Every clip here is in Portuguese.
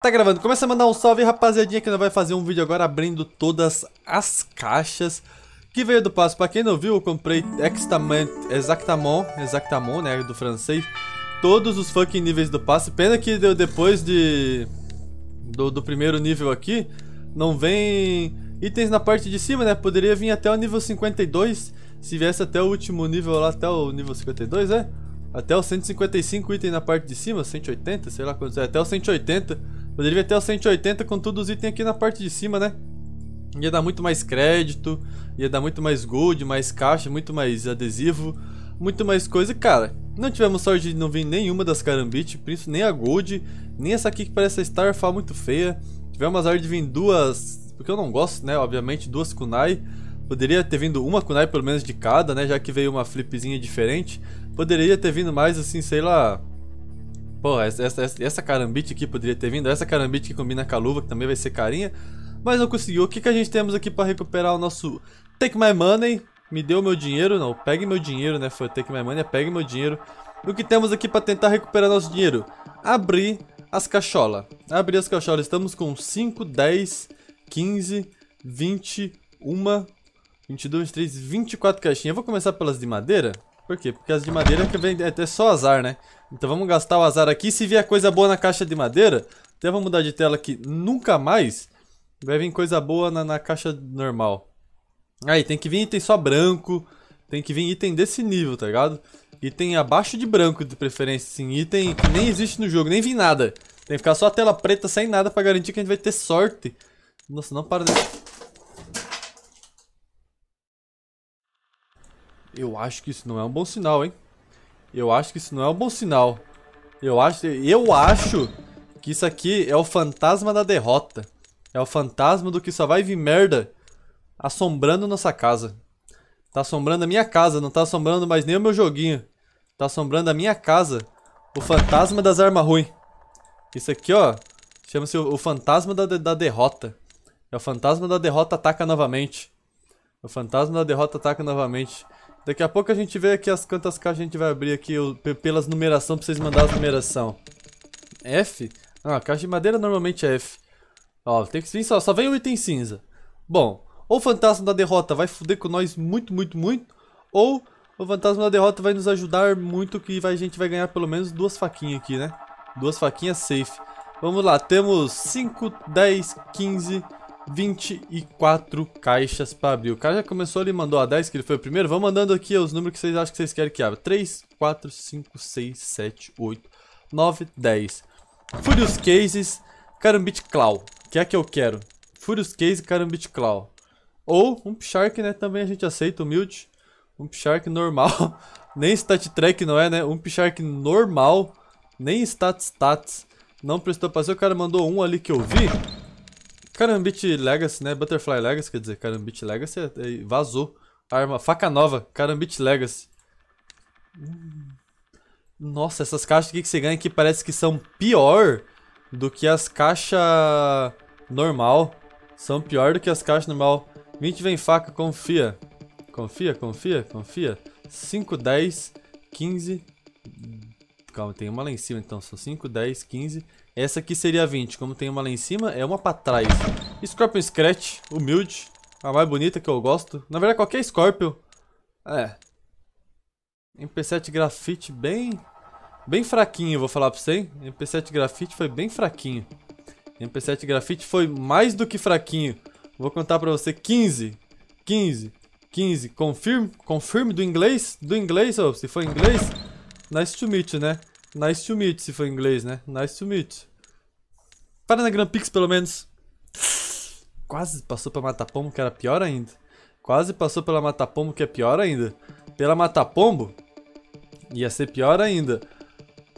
Tá gravando, começa a mandar um salve rapaziadinha que nós vai fazer um vídeo agora abrindo todas as caixas que veio do passo. Pra quem não viu, eu comprei Extament, Exactamon, Exactamon, né, do francês, todos os fucking níveis do passe. Pena que deu depois de do, do, primeiro nível aqui, não vem itens na parte de cima, né, poderia vir até o nível 52, se viesse até o último nível lá, até o nível 52, é? Até o 155 item na parte de cima, 180, sei lá quantos é, até o 180 Poderia até o 180 com todos os itens aqui na parte de cima, né? Ia dar muito mais crédito, ia dar muito mais gold, mais caixa, muito mais adesivo, muito mais coisa. Cara, não tivemos sorte de não vir nenhuma das isso nem a gold, nem essa aqui que parece a Starfall muito feia. Tivemos azar de vir duas, porque eu não gosto, né? Obviamente, duas kunai. Poderia ter vindo uma kunai pelo menos de cada, né? Já que veio uma flipzinha diferente. Poderia ter vindo mais assim, sei lá, Pô, essa, essa, essa carambite aqui poderia ter vindo. Essa carambite que combina com a luva, que também vai ser carinha. Mas não conseguiu. O que, que a gente temos aqui pra recuperar o nosso Take My Money? Me deu meu dinheiro? Não, pegue meu dinheiro, né? Foi Take My Money, é pegue meu dinheiro. O que temos aqui pra tentar recuperar nosso dinheiro? Abrir as cacholas. Abrir as cacholas. Estamos com 5, 10, 15, 20, 1, 22, 23, 24 caixinhas. Eu vou começar pelas de madeira. Por quê? Porque as de madeira é, é só azar, né? Então vamos gastar o azar aqui. Se vier coisa boa na caixa de madeira, até vamos mudar de tela aqui. Nunca mais vai vir coisa boa na, na caixa normal. Aí, tem que vir item só branco. Tem que vir item desse nível, tá ligado? Item abaixo de branco, de preferência, sim, Item que nem existe no jogo, nem vi nada. Tem que ficar só a tela preta sem nada pra garantir que a gente vai ter sorte. Nossa, não para de... Eu acho que isso não é um bom sinal, hein? Eu acho que isso não é um bom sinal. Eu acho, eu acho que isso aqui é o fantasma da derrota. É o fantasma do que só vai vir merda assombrando nossa casa. Tá assombrando a minha casa, não tá assombrando mais nem o meu joguinho. Tá assombrando a minha casa. O fantasma das armas ruins. Isso aqui, ó, chama-se o, o fantasma da, da derrota. É o fantasma da derrota ataca novamente. O fantasma da derrota ataca novamente. Daqui a pouco a gente vê aqui as quantas caixas a gente vai abrir aqui pelas numeração pra vocês mandarem as numeração. F? Ah, caixa de madeira normalmente é F. Ó, tem que vir só, só vem o item cinza. Bom, ou o fantasma da derrota vai fuder com nós muito, muito, muito, ou o fantasma da derrota vai nos ajudar muito que vai, a gente vai ganhar pelo menos duas faquinhas aqui, né? Duas faquinhas safe. Vamos lá, temos 5, 10, 15, 24 caixas para abrir. O cara já começou ali, mandou a 10, que ele foi o primeiro. Vamos mandando aqui os números que vocês acham que vocês querem que abra. 3, 4, 5, 6, 7, 8, 9, 10. Furious Cases, Carambit Claw. Que é que eu quero? Furious Case Carambit Claw. Ou um Shark, né? Também a gente aceita, humilde. Um Shark normal. nem Stat Track não é, né? Um Shark normal. Nem Stat Stats. Não prestou ser. O cara mandou um ali que eu vi. Carambit Legacy, né? Butterfly Legacy, quer dizer, Carambit Legacy é, é, vazou. Arma, faca nova, Carambit Legacy. Hum. Nossa, essas caixas aqui que você ganha que parece que são pior do que as caixas normal. São pior do que as caixas normal. 20 vem faca, confia. Confia, confia, confia. 5, 10, 15. Calma, tem uma lá em cima então. São 5, 10, 15, essa aqui seria a 20. Como tem uma lá em cima, é uma pra trás. Scorpion Scratch, humilde. A mais bonita que eu gosto. Na verdade, qualquer Scorpion. É. MP7 Grafite bem... Bem fraquinho, vou falar pra você, hein? MP7 Grafite foi bem fraquinho. MP7 Grafite foi mais do que fraquinho. Vou contar pra você 15. 15. 15. Confirme. Confirme do inglês. Do inglês, ou oh, se for inglês. Nice to meet you, né? Nice to meet, se foi em inglês, né? Nice to meet. Para na Grand Pix, pelo menos. Quase passou pela Matapombo, que era pior ainda. Quase passou pela Matapombo, que é pior ainda. Pela Matapombo, ia ser pior ainda.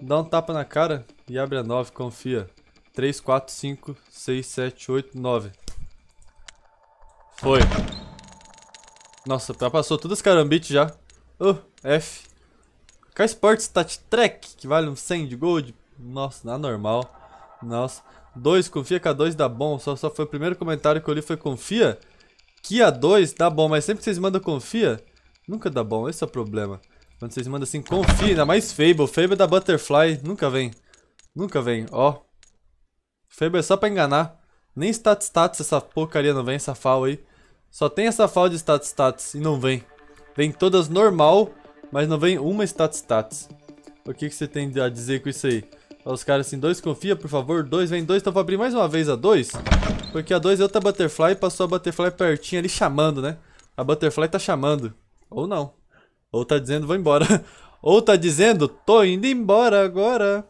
Dá um tapa na cara e abre a 9, confia. 3, 4, 5, 6, 7, 8, 9. Foi. Nossa, já passou todas as carambites já. Oh, F. Car Sports Stat tá Trek, que vale um 100 de gold. Nossa, na normal. Nossa. 2, confia que a 2 dá bom. Só, só foi o primeiro comentário que eu li foi confia que a 2 dá bom. Mas sempre que vocês mandam confia, nunca dá bom. Esse é o problema. Quando vocês mandam assim, confia, ainda mais Fable. Fable é da Butterfly, nunca vem. Nunca vem, ó. Fable é só pra enganar. Nem stat status essa porcaria não vem, essa fal aí. Só tem essa fal de stat status e não vem. Vem todas normal mas não vem uma stat stats. O que, que você tem a dizer com isso aí? Os caras assim, dois confia, por favor, dois, vem dois, então vou abrir mais uma vez a dois. Porque a dois é outra Butterfly, passou a Butterfly pertinho ali chamando, né? A Butterfly tá chamando. Ou não. Ou tá dizendo, vou embora. Ou tá dizendo, tô indo embora agora.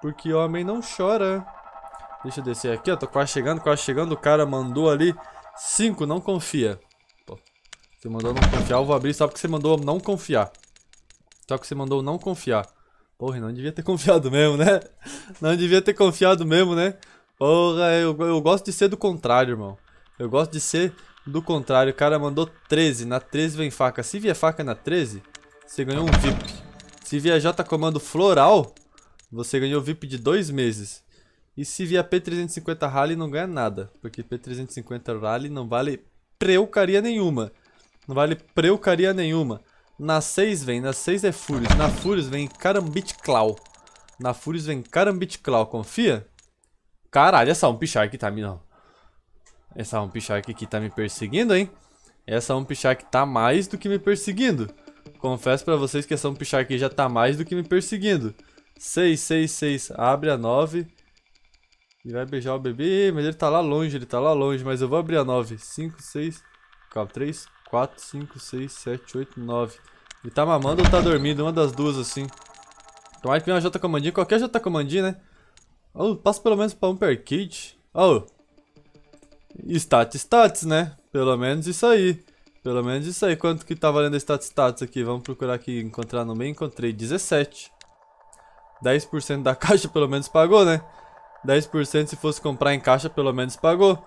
Porque homem não chora. Deixa eu descer aqui, ó, tô quase chegando, quase chegando. O cara mandou ali, cinco, não confia. Você mandou não confiar, eu vou abrir só porque você mandou não confiar. Só porque você mandou não confiar. Porra, não devia ter confiado mesmo, né? Não devia ter confiado mesmo, né? Porra, eu, eu gosto de ser do contrário, irmão. Eu gosto de ser do contrário. O cara mandou 13. Na 13 vem faca. Se vier faca na 13, você ganhou um VIP. Se vier J comando floral, você ganhou VIP de dois meses. E se vier P350 Rally, não ganha nada. Porque P350 Rally não vale preucaria nenhuma. Não vale preucaria nenhuma. Na 6 vem, na 6 é Furious. Na Furious vem Carambit Claw. Na Furious vem Carambit Claw, confia? Caralho, essa Ump Shark tá me... Não. Essa Ump Shark aqui tá me perseguindo, hein? Essa Ump Shark tá mais do que me perseguindo. Confesso pra vocês que essa Ump Shark já tá mais do que me perseguindo. 6, 6, 6. Abre a 9. E vai beijar o bebê, mas ele tá lá longe, ele tá lá longe. Mas eu vou abrir a 9. 5, 6, 4, 3, 4, 5, 6, 7, 8, 9. Ele tá mamando ou tá dormindo? Uma das duas, assim. Tomara que venha uma J comandinha. Qualquer J comandinha, né? Oh, passa pelo menos pra um per Oh. Status, status, né? Pelo menos isso aí. Pelo menos isso aí. Quanto que tá valendo a status, status aqui? Vamos procurar aqui, encontrar no meio. Encontrei 17. 10% da caixa pelo menos pagou, né? 10% se fosse comprar em caixa pelo menos pagou.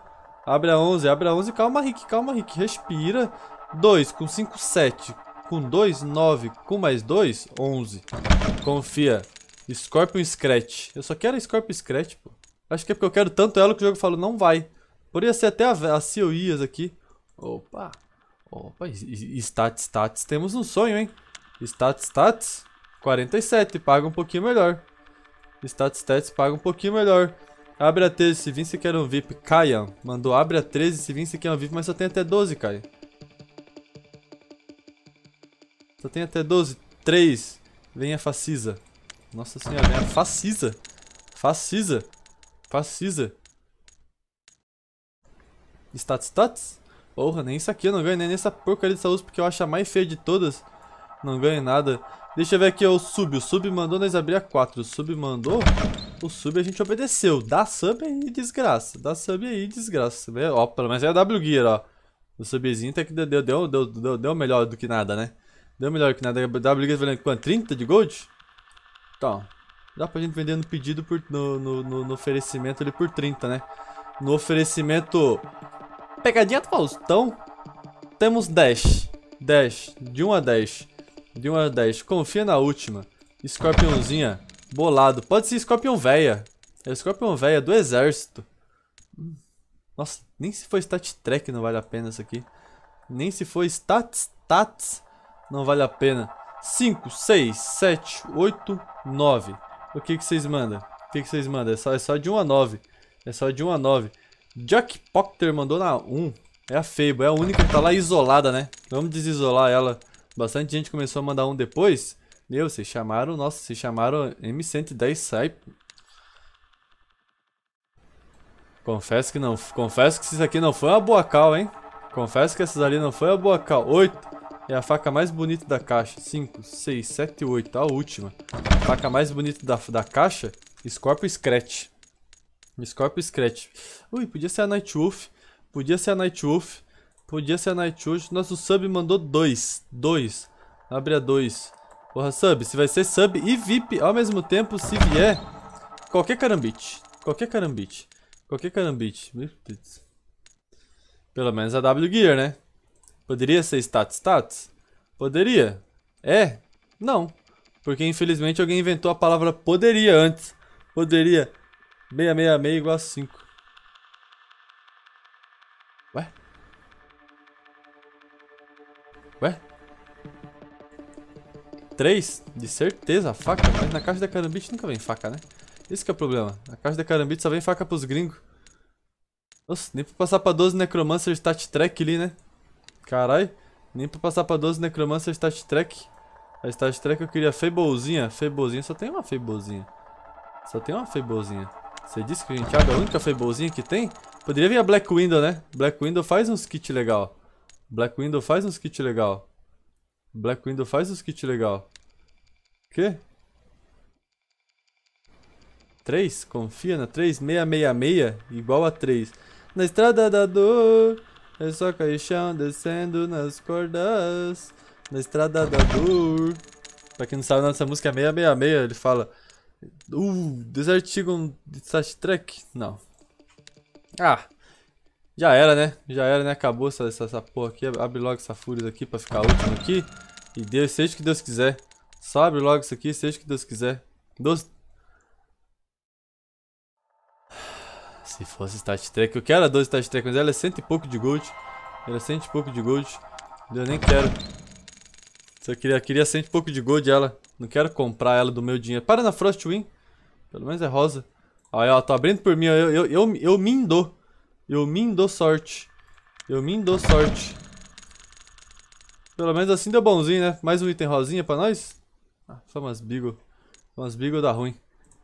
Abre a 11, abre a 11. Calma, Rick, calma, Rick. Respira. 2 com 5, 7. Com 2, 9. Com mais 2, 11. Confia. Scorpion Scratch. Eu só quero Scorpion Scratch, pô. Acho que é porque eu quero tanto ela que o jogo falou, não vai. Poderia ser até a, a COIAS aqui. Opa. Opa, stats, stats. Temos um sonho, hein? Stats, stats. 47, paga um pouquinho melhor. Stats, stats, paga um pouquinho melhor. Abre a 13 se vim, se quer um VIP. Caia, mandou abre a 13 se vim, se quer um VIP, mas só tem até 12, Caia. Só tem até 12. 3. Vem a Facisa. Nossa senhora, vem a Facisa. Facisa. Facisa. Stats, stats? Porra, nem isso aqui eu não ganho, nem essa porcaria dessa USP que eu acho a mais feia de todas. Não ganho nada. Deixa eu ver aqui, o Sub. O Sub mandou nós abrir a 4. O Sub mandou... O sub a gente obedeceu. Dá sub aí, desgraça. Dá sub aí, desgraça. Ó, pelo menos é a W Gear, ó. O subzinho tá até que deu, deu, deu, deu, deu melhor do que nada, né? Deu melhor do que nada. W Gear tá valendo quanto? 30 de gold? Então, dá pra gente vender no pedido, por, no, no, no, no oferecimento ali por 30, né? No oferecimento... Pegadinha do Faustão. Temos 10. 10. De 1 a 10. De 1 a 10. Confia na última. Scorpionzinha. Bolado. Pode ser Scorpion Véia. É Scorpion Véia do exército. Nossa, nem se for Stat Trek não vale a pena isso aqui. Nem se for Stats, Stats não vale a pena. 5, 6, 7, 8, 9. O que que vocês mandam? O que que vocês mandam? É só, é só de 1 a 9. É só de 1 a 9. Jack Pocter mandou na 1. É a Fable, é a única que tá lá isolada, né? Vamos desisolar ela. Bastante gente começou a mandar um depois. Meu, vocês chamaram, nossa, vocês chamaram M110 Saipo. Confesso que não, confesso que isso aqui não foi uma boa cal, hein? Confesso que essas ali não foi uma boa cal. 8 é a faca mais bonita da caixa. 5, 6, 7, 8, a última. A faca mais bonita da, da caixa, Scorpio Scratch. Scorpio Scratch. Ui, podia ser a Night Wolf, podia ser a Night Wolf, podia ser a Night Wolf. Nosso sub mandou 2, 2. Abre a 2. Porra, sub. Se vai ser sub e VIP ao mesmo tempo, se vier... Qualquer carambite. Qualquer carambite. Qualquer carambite. Meu Deus. Pelo menos a W Gear, né? Poderia ser status status? Poderia. É? Não. Porque infelizmente alguém inventou a palavra poderia antes. Poderia. 666 igual a 5. Ué? Ué? três, de certeza, faca. Mas na caixa da Carambit nunca vem faca, né? Esse é o problema. Na caixa da Carambit só vem faca pros gringos. Nossa, nem pra passar pra 12 Necromancer Stat Track ali, né? Caralho. Nem pra passar pra 12 Necromancer Stat Track. A Stat Track eu queria Fablezinha. Fablezinha, só tem uma Fablezinha. Só tem uma Fablezinha. Você disse que a gente abre é a única Fablezinha que tem? Poderia vir a Black Window, né? Black Window faz uns kits legal. Black Window faz uns kits legal. Black Window faz uns kits legal. Quê? 3? Confia na 3666 igual a 3. Na estrada da dor, é só caixão descendo nas cordas. Na estrada da dor. Pra quem não sabe, nossa música é 666. Ele fala. Uh, desartigo um Star Trek? Não. Ah, já era, né? Já era, né? Acabou essa, essa, essa porra aqui. Abre logo essa fúria aqui pra ficar último aqui. E Deus, seja o que Deus quiser. Só abre logo isso aqui, seja o que Deus quiser. Deus... Se fosse stat Trek eu quero a 12 stat Trek, mas ela é cento e pouco de gold. Ela é cento e pouco de gold. Eu nem quero. Só queria, queria cento e pouco de gold ela. Não quero comprar ela do meu dinheiro. Para na Frostwing. Pelo menos é rosa. Aí, ó, tá abrindo por mim. Eu, eu, eu, eu me indo Eu me indo sorte. Eu me indo sorte. Pelo menos assim deu bonzinho, né? Mais um item rosinha pra nós. Ah, umas Beagle. Foi umas Beagle dá ruim.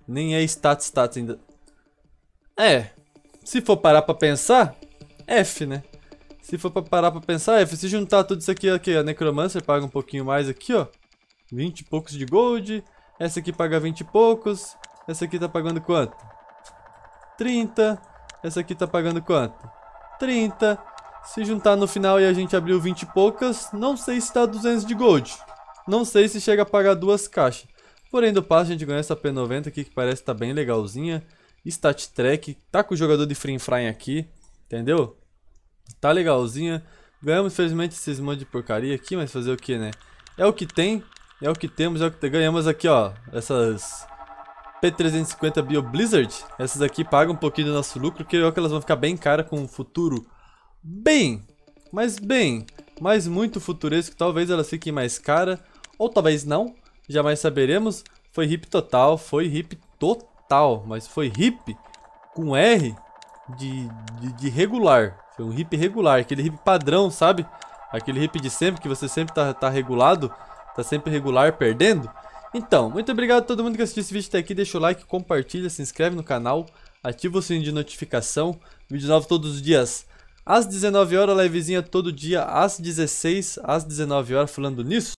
Nem é status status ainda. É. Se for parar pra pensar, F, né? Se for pra parar pra pensar, F. Se juntar tudo isso aqui, aqui, a Necromancer paga um pouquinho mais aqui, ó. 20 e poucos de gold. Essa aqui paga 20 e poucos. Essa aqui tá pagando quanto? 30. Essa aqui tá pagando quanto? 30. Se juntar no final e a gente abriu 20 e poucas, não sei se tá 200 de gold. Não sei se chega a pagar duas caixas. Porém, do passo a gente ganha essa P90 aqui que parece estar tá bem legalzinha. Stat Track, tá com o jogador de Free Frying aqui, entendeu? Tá legalzinha. Ganhamos, infelizmente, esses monte de porcaria aqui, mas fazer o que, né? É o que tem, é o que temos, é o que tem. ganhamos aqui, ó. Essas P350 Bio Blizzard. Essas aqui pagam um pouquinho do nosso lucro, que eu que elas vão ficar bem cara com o futuro. Bem, mas bem, mas muito futuresco. Talvez elas fiquem mais caras. Ou talvez não, jamais saberemos. Foi hip total, foi hip total, mas foi hip com R de, de, de regular. Foi um hip regular, aquele hip padrão, sabe? Aquele hip de sempre, que você sempre tá, tá regulado, tá sempre regular perdendo. Então, muito obrigado a todo mundo que assistiu esse vídeo até aqui. Deixa o like, compartilha, se inscreve no canal, ativa o sininho de notificação. vídeo novo todos os dias. Às 19 horas, livezinha todo dia, às 16, às 19 horas, falando nisso.